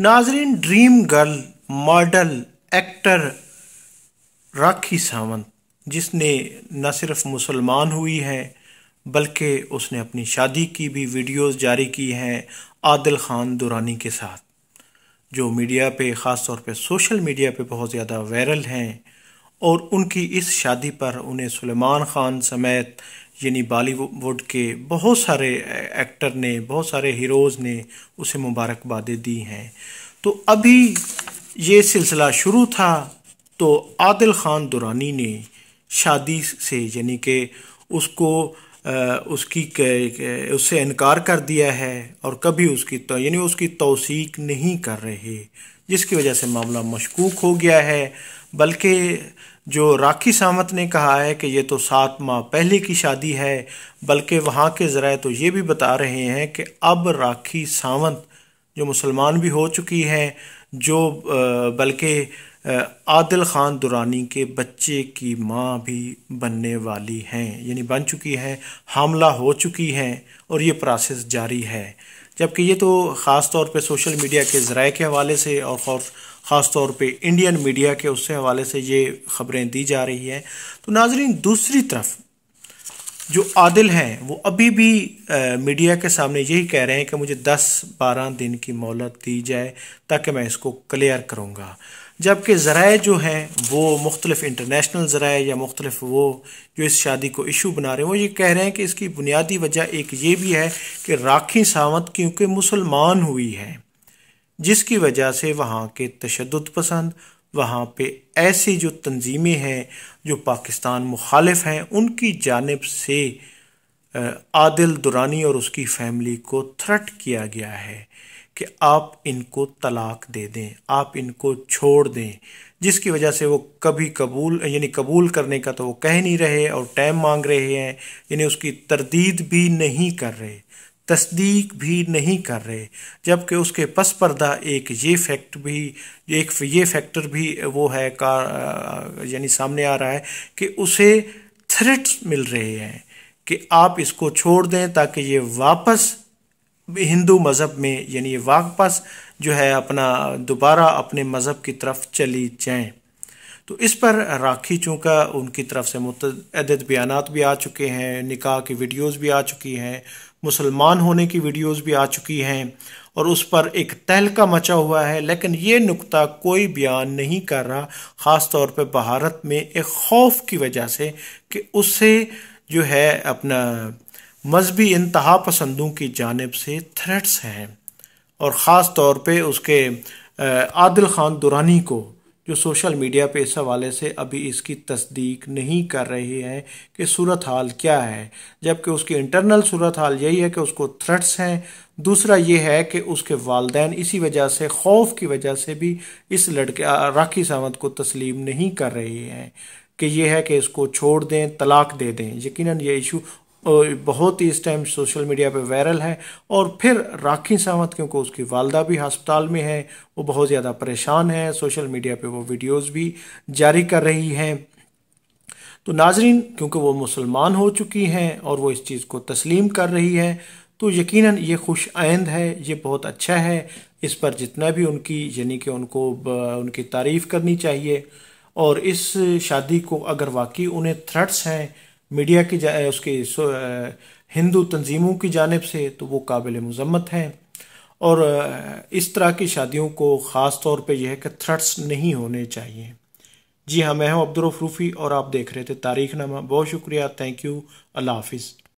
नाजरीन dream girl model actor Rakhi Sawant जिसने न सिर्फ मुसलमान हुई है बल्कि उसने अपनी शादी की भी वीडियोस जारी की हैं आदिल ख़ान दुरानी के साथ जो मीडिया पे ख़ास तौर पे सोशल मीडिया पे बहुत ज़्यादा वायरल हैं और उनकी इस शादी पर उन्हें सलेमान ख़ान समेत यानी बॉलीवुड के बहुत सारे एक्टर ने बहुत सारे हीरोज़ ने उसे मुबारकबादें दी हैं तो अभी ये सिलसिला शुरू था तो आदिल ख़ान दुरानी ने शादी से यानी कि उसको आ, उसकी उससे इनकार कर दिया है और कभी उसकी तो यानी उसकी तोसीक नहीं कर रहे जिसकी वजह से मामला मशकूक हो गया है बल्कि जो राखी सामत ने कहा है कि ये तो सात माह पहले की शादी है बल्कि वहाँ के ज़रा तो ये भी बता रहे हैं कि अब राखी सावंत जो मुसलमान भी हो चुकी हैं जो बल्कि आदिल ख़ान दुरानी के बच्चे की माँ भी बनने वाली हैं यानी बन चुकी हैं हमला हो चुकी हैं और ये प्रोसेस जारी है जबकि ये तो ख़ास तौर पे सोशल मीडिया के ज़राए के हवाले से और ख़ास तौर पे इंडियन मीडिया के उससे हवाले से ये ख़बरें दी जा रही हैं तो नाजरीन दूसरी तरफ जो आदिल हैं वो अभी भी आ, मीडिया के सामने यही कह रहे हैं कि मुझे 10-12 दिन की मोहलत दी जाए ताकि मैं इसको क्लियर करूँगा जबकि ज़राए जो हैं वो मुख्तलिफ इंटरनेशनल ज़राए या मुख्तलिफ वो जो इस शादी को इशू बना रहे हैं वो ये कह रहे हैं कि इसकी बुनियादी वजह एक ये भी है कि राखी सावंत क्योंकि मुसलमान हुई है जिसकी वजह से वहाँ के तशद पसंद वहाँ पे ऐसी जो तंजीमें हैं जो पाकिस्तान मुखालिफ हैं उनकी जानब से आदिल दुरानी और उसकी फैमिली को थ्रट किया गया है कि आप इनको तलाक दे दें आप इनको छोड़ दें जिसकी वजह से वो कभी कबूल यानी कबूल करने का तो वो कह नहीं रहे और टाइम मांग रहे हैं यानी उसकी तरदीद भी नहीं कर रहे तस्दीक भी नहीं कर रहे जबकि उसके पस पर्दा एक ये फैक्ट भी एक ये फैक्टर भी वो है का यानी सामने आ रहा है कि उसे थ्रेट्स मिल रहे हैं कि आप इसको छोड़ दें ताकि ये वापस हिंदू मज़हब में यानी ये वाकपस जो है अपना दोबारा अपने मज़हब की तरफ चली जाएं तो इस पर राखी चूँका उनकी तरफ से मतद बयान भी आ चुके हैं निकाह की वीडियोज़ भी आ चुकी हैं मुसलमान होने की वीडियोज़ भी आ चुकी हैं और उस पर एक तहलका मचा हुआ है लेकिन ये नुकता कोई बयान नहीं कर रहा ख़ास तौर पर भारत में एक खौफ की वजह से कि उससे जो है अपना मजहबी इंतहा पसंदों की जानब से थ्रेट्स हैं और ख़ास तौर पर उसके आदिल ख़ान दुरानी को जो सोशल मीडिया पे इस हवाले से अभी इसकी तस्दीक नहीं कर रहे हैं कि सूरत हाल क्या है जबकि उसकी इंटरनल सूरत हाल यही है कि उसको थ्रेट्स हैं दूसरा ये है कि उसके वालदेन इसी वजह से खौफ की वजह से भी इस लड़के राखी सावंत को तस्लीम नहीं कर रहे हैं कि यह है कि इसको छोड़ दें तलाक दे दें यकीनन ये इशू बहुत ही इस टाइम सोशल मीडिया पे वायरल है और फिर राखी सावंत क्योंकि उसकी वालदा भी अस्पताल में है वो बहुत ज़्यादा परेशान है सोशल मीडिया पे वो वीडियोस भी जारी कर रही हैं तो नाजरीन क्योंकि वो मुसलमान हो चुकी हैं और वो इस चीज़ को तस्लीम कर रही हैं तो यकीनन ये खुश आइंद है ये बहुत अच्छा है इस पर जितना भी उनकी यानी कि उनको उनकी तारीफ़ करनी चाहिए और इस शादी को अगर वाकई उन्हें थ्रेट्स हैं मीडिया की उसके हिंदू तंजीमों की जानब से तो वो काबिल मजम्मत हैं और इस तरह की शादियों को ख़ास तौर पर यह है कि थ्रट्स नहीं होने चाहिए जी हाँ मैं हूँ अब्दुलरफ रूफ़ी और आप देख रहे थे तारीख नामा बहुत शुक्रिया थैंक यू अल्लाह हाफिज़